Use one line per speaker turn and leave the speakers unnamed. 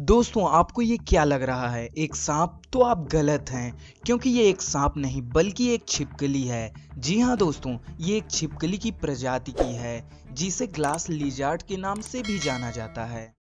दोस्तों आपको ये क्या लग रहा है एक सांप तो आप गलत हैं क्योंकि ये एक सांप नहीं बल्कि एक छिपकली है जी हाँ दोस्तों ये एक छिपकली की प्रजाति की है जिसे ग्लास लीजार्ड के नाम से भी जाना जाता है